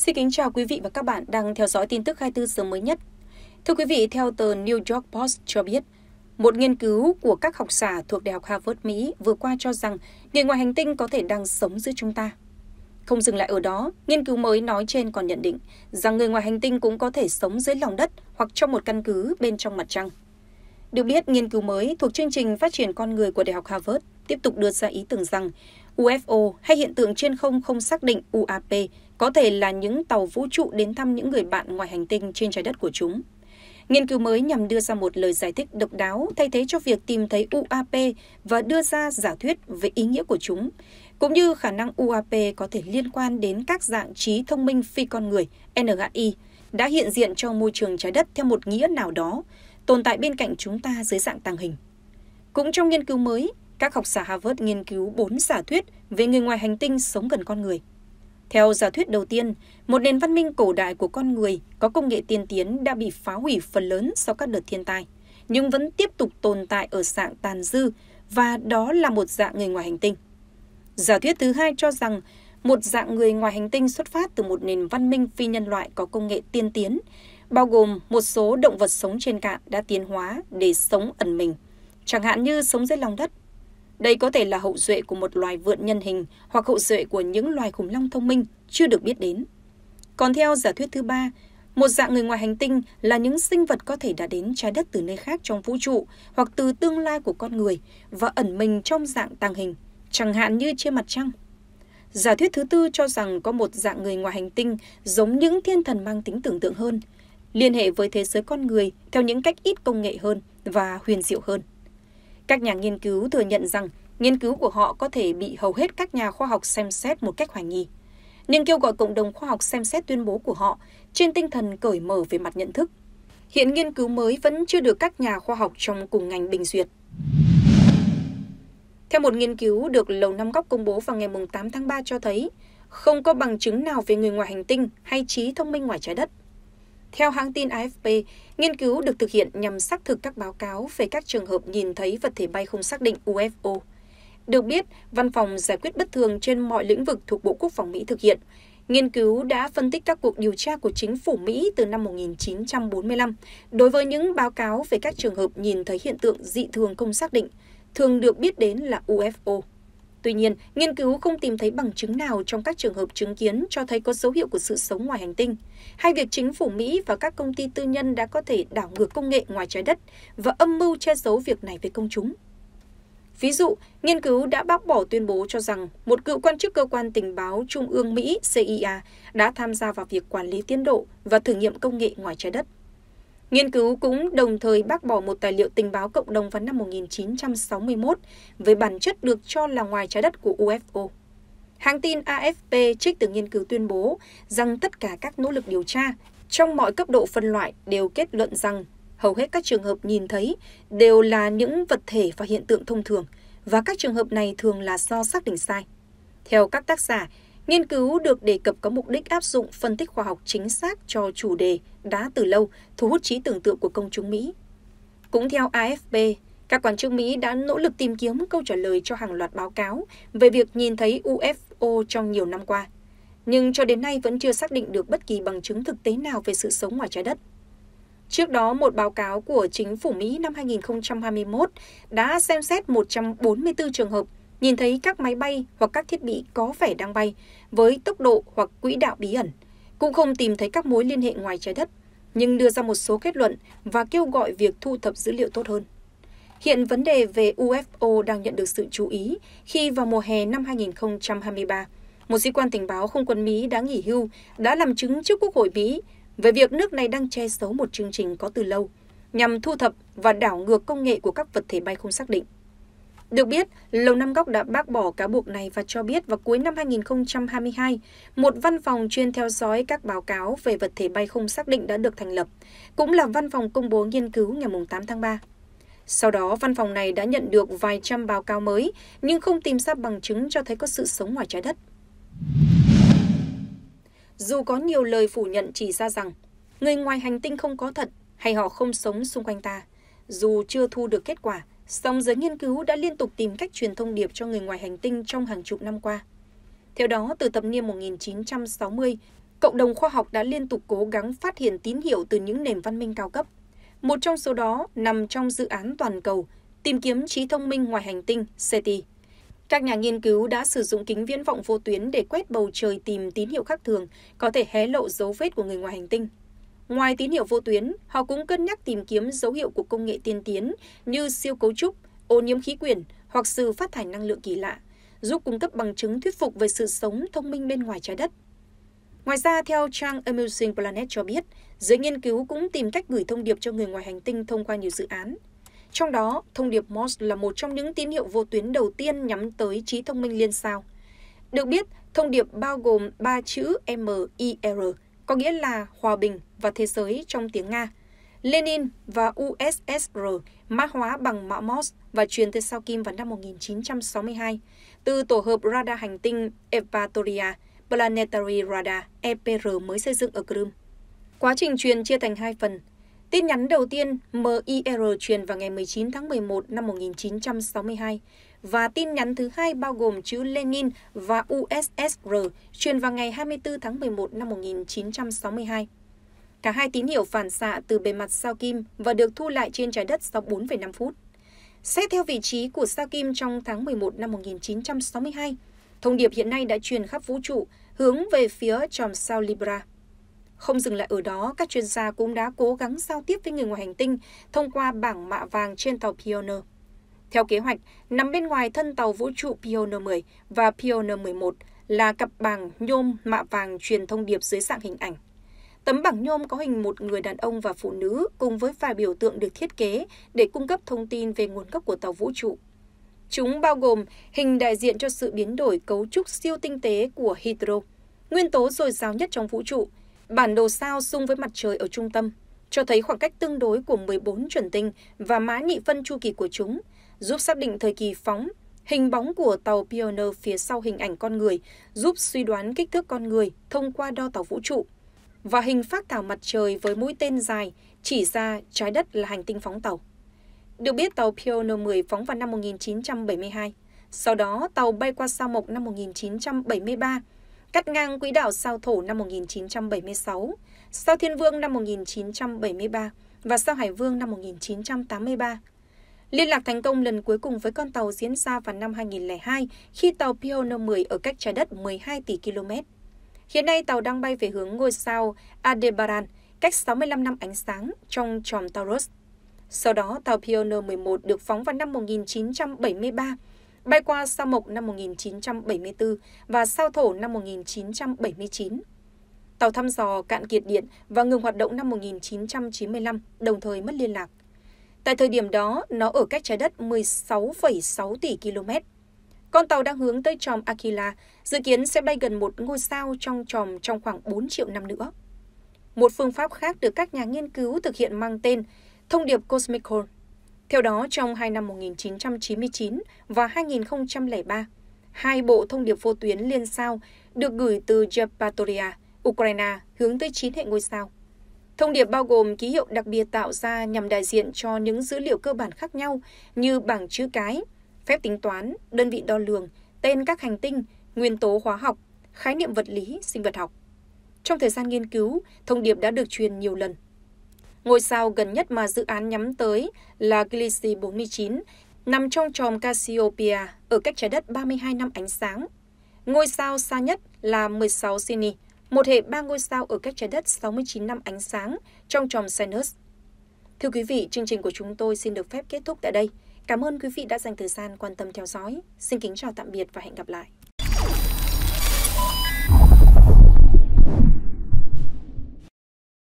Xin kính chào quý vị và các bạn đang theo dõi tin tức 24 giờ mới nhất. Thưa quý vị, theo tờ New York Post cho biết, một nghiên cứu của các học giả thuộc Đại học Harvard Mỹ vừa qua cho rằng người ngoài hành tinh có thể đang sống giữa chúng ta. Không dừng lại ở đó, nghiên cứu mới nói trên còn nhận định rằng người ngoài hành tinh cũng có thể sống dưới lòng đất hoặc trong một căn cứ bên trong mặt trăng. Được biết, nghiên cứu mới thuộc chương trình phát triển con người của Đại học Harvard tiếp tục đưa ra ý tưởng rằng UFO hay hiện tượng trên không không xác định UAP có thể là những tàu vũ trụ đến thăm những người bạn ngoài hành tinh trên trái đất của chúng. Nghiên cứu mới nhằm đưa ra một lời giải thích độc đáo thay thế cho việc tìm thấy UAP và đưa ra giả thuyết về ý nghĩa của chúng, cũng như khả năng UAP có thể liên quan đến các dạng trí thông minh phi con người NHI đã hiện diện trong môi trường trái đất theo một nghĩa nào đó, tồn tại bên cạnh chúng ta dưới dạng tàng hình. Cũng trong nghiên cứu mới, các học giả Harvard nghiên cứu bốn giả thuyết về người ngoài hành tinh sống gần con người. Theo giả thuyết đầu tiên, một nền văn minh cổ đại của con người có công nghệ tiên tiến đã bị phá hủy phần lớn sau các đợt thiên tai, nhưng vẫn tiếp tục tồn tại ở dạng tàn dư và đó là một dạng người ngoài hành tinh. Giả thuyết thứ hai cho rằng một dạng người ngoài hành tinh xuất phát từ một nền văn minh phi nhân loại có công nghệ tiên tiến, bao gồm một số động vật sống trên cạn đã tiến hóa để sống ẩn mình, chẳng hạn như sống dưới lòng đất đây có thể là hậu duệ của một loài vượn nhân hình hoặc hậu duệ của những loài khủng long thông minh chưa được biết đến. Còn theo giả thuyết thứ ba, một dạng người ngoài hành tinh là những sinh vật có thể đã đến trái đất từ nơi khác trong vũ trụ hoặc từ tương lai của con người và ẩn mình trong dạng tàng hình, chẳng hạn như trên mặt trăng. Giả thuyết thứ tư cho rằng có một dạng người ngoài hành tinh giống những thiên thần mang tính tưởng tượng hơn, liên hệ với thế giới con người theo những cách ít công nghệ hơn và huyền diệu hơn. Các nhà nghiên cứu thừa nhận rằng nghiên cứu của họ có thể bị hầu hết các nhà khoa học xem xét một cách hoài nghi, nhưng kêu gọi cộng đồng khoa học xem xét tuyên bố của họ trên tinh thần cởi mở về mặt nhận thức. Hiện nghiên cứu mới vẫn chưa được các nhà khoa học trong cùng ngành bình duyệt. Theo một nghiên cứu được Lầu Năm Góc công bố vào ngày 8 tháng 3 cho thấy, không có bằng chứng nào về người ngoài hành tinh hay trí thông minh ngoài trái đất. Theo hãng tin AFP, nghiên cứu được thực hiện nhằm xác thực các báo cáo về các trường hợp nhìn thấy vật thể bay không xác định UFO. Được biết, Văn phòng giải quyết bất thường trên mọi lĩnh vực thuộc Bộ Quốc phòng Mỹ thực hiện. Nghiên cứu đã phân tích các cuộc điều tra của chính phủ Mỹ từ năm 1945 đối với những báo cáo về các trường hợp nhìn thấy hiện tượng dị thường không xác định, thường được biết đến là UFO. Tuy nhiên, nghiên cứu không tìm thấy bằng chứng nào trong các trường hợp chứng kiến cho thấy có dấu hiệu của sự sống ngoài hành tinh, hay việc chính phủ Mỹ và các công ty tư nhân đã có thể đảo ngược công nghệ ngoài trái đất và âm mưu che giấu việc này với công chúng. Ví dụ, nghiên cứu đã bác bỏ tuyên bố cho rằng một cựu quan chức cơ quan tình báo Trung ương Mỹ CIA đã tham gia vào việc quản lý tiến độ và thử nghiệm công nghệ ngoài trái đất. Nghiên cứu cũng đồng thời bác bỏ một tài liệu tình báo cộng đồng vào năm 1961 với bản chất được cho là ngoài trái đất của UFO. Hãng tin AFP trích từ nghiên cứu tuyên bố rằng tất cả các nỗ lực điều tra trong mọi cấp độ phân loại đều kết luận rằng hầu hết các trường hợp nhìn thấy đều là những vật thể và hiện tượng thông thường và các trường hợp này thường là do xác định sai. Theo các tác giả, Nghiên cứu được đề cập có mục đích áp dụng phân tích khoa học chính xác cho chủ đề đã từ lâu thu hút trí tưởng tượng của công chúng Mỹ. Cũng theo AFP, các quan chức Mỹ đã nỗ lực tìm kiếm câu trả lời cho hàng loạt báo cáo về việc nhìn thấy UFO trong nhiều năm qua, nhưng cho đến nay vẫn chưa xác định được bất kỳ bằng chứng thực tế nào về sự sống ngoài trái đất. Trước đó, một báo cáo của chính phủ Mỹ năm 2021 đã xem xét 144 trường hợp nhìn thấy các máy bay hoặc các thiết bị có vẻ đang bay với tốc độ hoặc quỹ đạo bí ẩn, cũng không tìm thấy các mối liên hệ ngoài trái đất, nhưng đưa ra một số kết luận và kêu gọi việc thu thập dữ liệu tốt hơn. Hiện vấn đề về UFO đang nhận được sự chú ý khi vào mùa hè năm 2023, một sĩ quan tình báo không quân Mỹ đã nghỉ hưu đã làm chứng trước Quốc hội Mỹ về việc nước này đang che giấu một chương trình có từ lâu nhằm thu thập và đảo ngược công nghệ của các vật thể bay không xác định. Được biết, Lầu Năm Góc đã bác bỏ cáo buộc này và cho biết vào cuối năm 2022, một văn phòng chuyên theo dõi các báo cáo về vật thể bay không xác định đã được thành lập, cũng là văn phòng công bố nghiên cứu ngày 8 tháng 3. Sau đó, văn phòng này đã nhận được vài trăm báo cáo mới, nhưng không tìm ra bằng chứng cho thấy có sự sống ngoài trái đất. Dù có nhiều lời phủ nhận chỉ ra rằng, người ngoài hành tinh không có thật hay họ không sống xung quanh ta, dù chưa thu được kết quả, song giới nghiên cứu đã liên tục tìm cách truyền thông điệp cho người ngoài hành tinh trong hàng chục năm qua. Theo đó, từ thập niên 1960, cộng đồng khoa học đã liên tục cố gắng phát hiện tín hiệu từ những nền văn minh cao cấp. Một trong số đó nằm trong dự án toàn cầu tìm kiếm trí thông minh ngoài hành tinh SETI. Các nhà nghiên cứu đã sử dụng kính viễn vọng vô tuyến để quét bầu trời tìm tín hiệu khác thường, có thể hé lộ dấu vết của người ngoài hành tinh. Ngoài tín hiệu vô tuyến, họ cũng cân nhắc tìm kiếm dấu hiệu của công nghệ tiên tiến như siêu cấu trúc, ô nhiễm khí quyển hoặc sự phát thải năng lượng kỳ lạ, giúp cung cấp bằng chứng thuyết phục về sự sống thông minh bên ngoài trái đất. Ngoài ra, theo trang Amusing Planet cho biết, giới nghiên cứu cũng tìm cách gửi thông điệp cho người ngoài hành tinh thông qua nhiều dự án. Trong đó, thông điệp Mos là một trong những tín hiệu vô tuyến đầu tiên nhắm tới trí thông minh liên sao. Được biết, thông điệp bao gồm ba chữ M, I, R, có nghĩa là hòa bình và thế giới trong tiếng Nga. Lenin và USSR mã hóa bằng mã Morse và truyền tới sao Kim vào năm 1962 từ tổ hợp radar hành tinh Evatoria Planetary Radar EPR mới xây dựng ở Crimea. Quá trình truyền chia thành hai phần. Tin nhắn đầu tiên MIR truyền vào ngày 19 tháng 11 năm 1962 và tin nhắn thứ hai bao gồm chữ Lenin và USSR truyền vào ngày 24 tháng 11 năm 1962. Cả hai tín hiệu phản xạ từ bề mặt sao kim và được thu lại trên trái đất sau 4,5 phút. Xét theo vị trí của sao kim trong tháng 11 năm 1962, thông điệp hiện nay đã truyền khắp vũ trụ hướng về phía chòm sao Libra. Không dừng lại ở đó, các chuyên gia cũng đã cố gắng giao tiếp với người ngoài hành tinh thông qua bảng mạ vàng trên tàu Pioneer. Theo kế hoạch, nằm bên ngoài thân tàu vũ trụ Pioneer 10 và Pioneer 11 là cặp bảng nhôm mạ vàng truyền thông điệp dưới dạng hình ảnh. Tấm bảng nhôm có hình một người đàn ông và phụ nữ cùng với vài biểu tượng được thiết kế để cung cấp thông tin về nguồn gốc của tàu vũ trụ. Chúng bao gồm hình đại diện cho sự biến đổi cấu trúc siêu tinh tế của hydro, nguyên tố dồi dào nhất trong vũ trụ, bản đồ sao xung với mặt trời ở trung tâm, cho thấy khoảng cách tương đối của 14 chuẩn tinh và mã nhị phân chu kỳ của chúng – giúp xác định thời kỳ phóng, hình bóng của tàu Pioneer phía sau hình ảnh con người, giúp suy đoán kích thước con người thông qua đo tàu vũ trụ. Và hình phát thảo mặt trời với mũi tên dài chỉ ra trái đất là hành tinh phóng tàu. Được biết tàu Pioneer 10 phóng vào năm 1972, sau đó tàu bay qua sao mộc năm 1973, cắt ngang quỹ đạo sao thổ năm 1976, sao thiên vương năm 1973 và sao hải vương năm 1983. Liên lạc thành công lần cuối cùng với con tàu diễn ra vào năm 2002 khi tàu Pioneer 10 ở cách trái đất 12 tỷ km. Hiện nay tàu đang bay về hướng ngôi sao Adebaran, cách 65 năm ánh sáng trong tròm Taurus. Sau đó, tàu Pioneer 11 được phóng vào năm 1973, bay qua sao mộc năm 1974 và sao thổ năm 1979. Tàu thăm dò cạn kiệt điện và ngừng hoạt động năm 1995, đồng thời mất liên lạc. Tại thời điểm đó, nó ở cách trái đất 16,6 tỷ km. Con tàu đang hướng tới tròm Aquila, dự kiến sẽ bay gần một ngôi sao trong tròm trong khoảng 4 triệu năm nữa. Một phương pháp khác được các nhà nghiên cứu thực hiện mang tên thông điệp Cosmic Hole. Theo đó, trong hai năm 1999 và 2003, hai bộ thông điệp vô tuyến liên sao được gửi từ Jepatoria, Ukraine hướng tới chín hệ ngôi sao. Thông điệp bao gồm ký hiệu đặc biệt tạo ra nhằm đại diện cho những dữ liệu cơ bản khác nhau như bảng chữ cái, phép tính toán, đơn vị đo lường, tên các hành tinh, nguyên tố hóa học, khái niệm vật lý, sinh vật học. Trong thời gian nghiên cứu, thông điệp đã được truyền nhiều lần. Ngôi sao gần nhất mà dự án nhắm tới là Gliese 49, nằm trong tròm Cassiopeia ở cách trái đất 32 năm ánh sáng. Ngôi sao xa nhất là 16 Cini, một hệ ba ngôi sao ở cách trái đất 69 năm ánh sáng trong tròm Sinus. Thưa quý vị, chương trình của chúng tôi xin được phép kết thúc tại đây. Cảm ơn quý vị đã dành thời gian quan tâm theo dõi. Xin kính chào tạm biệt và hẹn gặp lại.